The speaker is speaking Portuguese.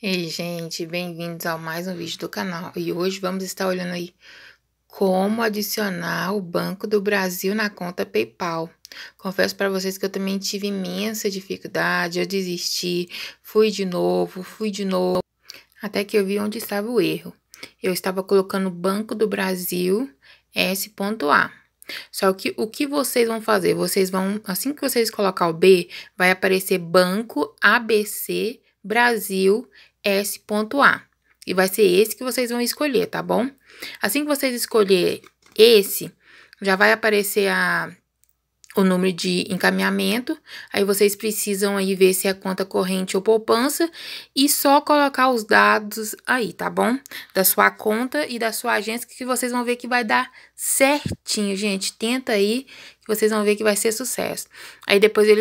Ei gente, bem-vindos a mais um vídeo do canal e hoje vamos estar olhando aí como adicionar o Banco do Brasil na conta PayPal. Confesso para vocês que eu também tive imensa dificuldade, eu desisti, fui de novo, fui de novo, até que eu vi onde estava o erro. Eu estava colocando Banco do Brasil S.A. Só que o que vocês vão fazer? Vocês vão, assim que vocês colocar o B, vai aparecer Banco ABC Brasil S.A. E vai ser esse que vocês vão escolher, tá bom? Assim que vocês escolher esse, já vai aparecer a, o número de encaminhamento. Aí vocês precisam aí ver se é conta corrente ou poupança e só colocar os dados aí, tá bom? Da sua conta e da sua agência que vocês vão ver que vai dar certinho, gente. Tenta aí que vocês vão ver que vai ser sucesso. Aí depois ele